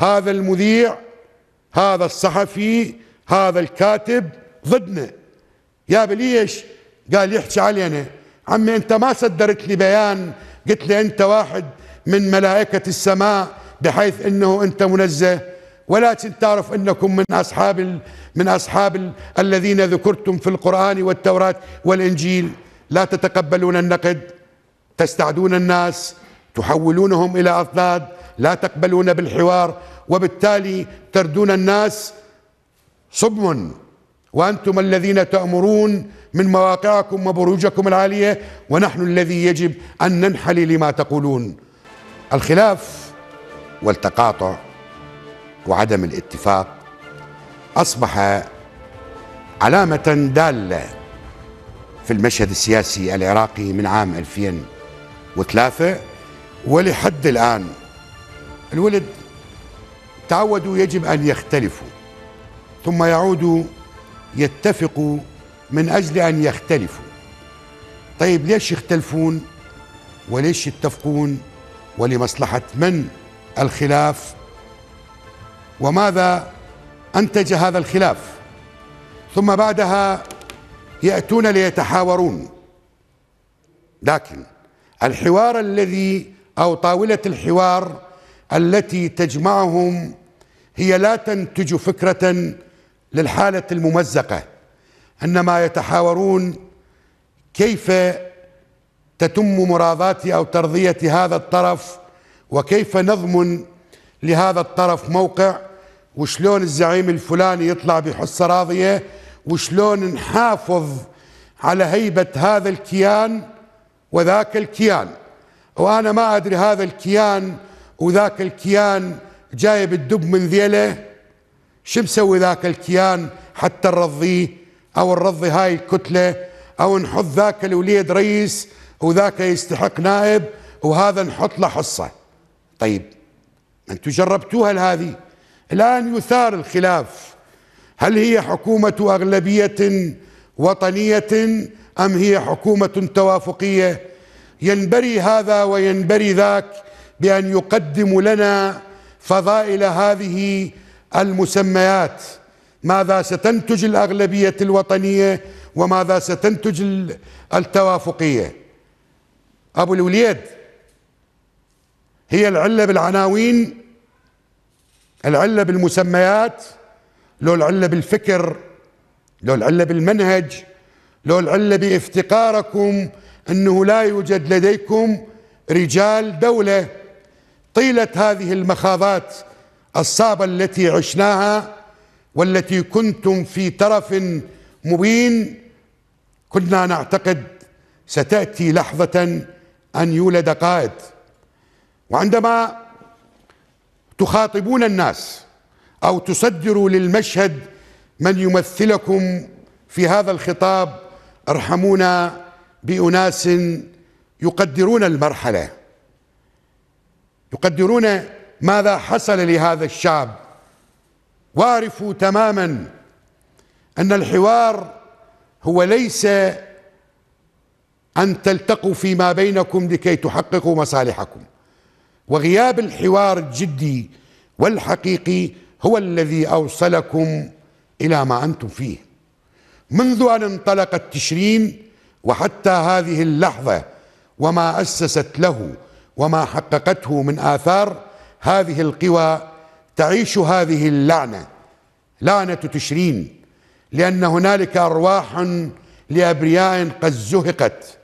هذا المذيع هذا الصحفي هذا الكاتب ضدنا يا ليش قال يحكي علينا عمي انت ما صدرت لي بيان قلت لي انت واحد من ملائكة السماء بحيث انه انت منزه ولكن تعرف انكم من اصحاب ال... من اصحاب ال... الذين ذكرتم في القران والتوراه والانجيل لا تتقبلون النقد تستعدون الناس تحولونهم الى اضداد لا تقبلون بالحوار وبالتالي تردون الناس صبم وأنتم الذين تأمرون من مواقعكم وبروجكم العالية ونحن الذي يجب أن ننحلي لما تقولون الخلاف والتقاطع وعدم الاتفاق أصبح علامة دالة في المشهد السياسي العراقي من عام 2003 ولحد الآن الولد تعودوا يجب أن يختلفوا ثم يعودوا يتفقوا من أجل أن يختلفوا طيب ليش يختلفون وليش يتفقون ولمصلحة من الخلاف وماذا أنتج هذا الخلاف ثم بعدها يأتون ليتحاورون لكن الحوار الذي أو طاولة الحوار التي تجمعهم هي لا تنتج فكرة للحالة الممزقة إنما يتحاورون كيف تتم مراضاة أو ترضية هذا الطرف وكيف نضمن لهذا الطرف موقع وشلون الزعيم الفلاني يطلع بحصة راضية وشلون نحافظ على هيبة هذا الكيان وذاك الكيان وأنا ما أدري هذا الكيان وذاك الكيان جايب الدب من ذيله شو مسوي ذاك الكيان حتى نرضيه او نرضي هاي الكتله او نحط ذاك الوليد رئيس وذاك يستحق نائب وهذا نحط له حصه طيب انتم جربتوها لهذه الان يثار الخلاف هل هي حكومه اغلبيه وطنيه ام هي حكومه توافقيه ينبري هذا وينبري ذاك بأن يقدموا لنا فضائل هذه المسميات ماذا ستنتج الأغلبية الوطنية وماذا ستنتج التوافقية أبو الوليد هي العلة بالعناوين العلة بالمسميات لو العلة بالفكر لو العلة بالمنهج لو العلة بافتقاركم أنه لا يوجد لديكم رجال دولة طيلة هذه المخاضات الصعبة التي عشناها والتي كنتم في طرف مبين كنا نعتقد ستأتي لحظة أن يولد قائد وعندما تخاطبون الناس أو تصدروا للمشهد من يمثلكم في هذا الخطاب ارحمونا بأناس يقدرون المرحلة يقدرون ماذا حصل لهذا الشعب وعرفوا تماما أن الحوار هو ليس أن تلتقوا فيما بينكم لكي تحققوا مصالحكم وغياب الحوار الجدي والحقيقي هو الذي أوصلكم إلى ما أنتم فيه منذ أن انطلقت تشرين وحتى هذه اللحظة وما أسست له وما حققته من آثار هذه القوى تعيش هذه اللعنة لعنة تشرين لأن هنالك أرواح لأبرياء قد زهقت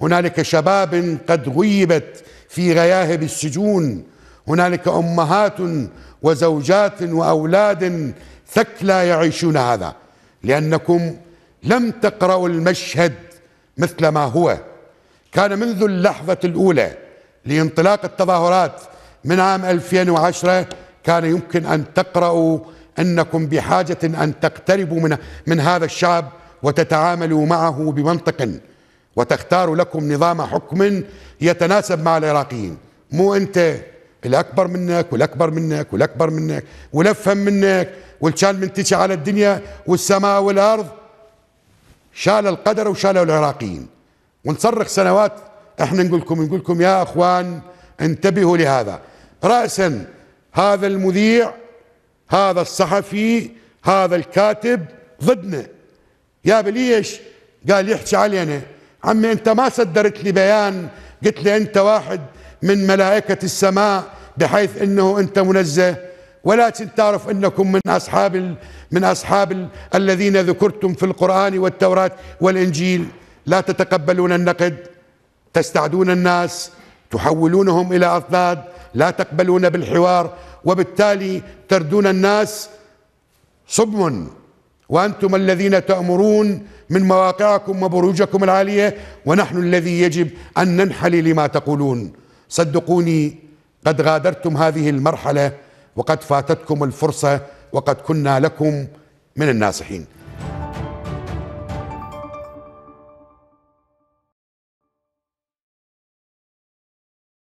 هنالك شباب قد غيبت في غياهب السجون هنالك أمهات وزوجات وأولاد ثكلى يعيشون هذا لأنكم لم تقرأوا المشهد مثل ما هو كان منذ اللحظة الأولى لانطلاق التظاهرات من عام 2010 كان يمكن أن تقرأوا أنكم بحاجة أن تقتربوا من, من هذا الشعب وتتعاملوا معه بمنطق وتختاروا لكم نظام حكم يتناسب مع العراقيين مو أنت الأكبر منك والأكبر منك والأكبر منك والأفهم منك والشان منتشي على الدنيا والسماء والأرض شال القدر وشالوا العراقيين ونصرخ سنوات احنا نقول لكم نقول لكم يا اخوان انتبهوا لهذا راسا هذا المذيع هذا الصحفي هذا الكاتب ضدنا يا ليش قال يحكي علينا عمي انت ما صدرت لي بيان قلت لي انت واحد من ملائكة السماء بحيث انه انت منزه ولكن تعرف انكم من اصحاب ال من اصحاب ال الذين ذكرتم في القرآن والتوراة والانجيل لا تتقبلون النقد تستعدون الناس تحولونهم الى اضداد لا تقبلون بالحوار وبالتالي تردون الناس صبم وانتم الذين تامرون من مواقعكم وبروجكم العاليه ونحن الذي يجب ان ننحلي لما تقولون صدقوني قد غادرتم هذه المرحله وقد فاتتكم الفرصه وقد كنا لكم من الناصحين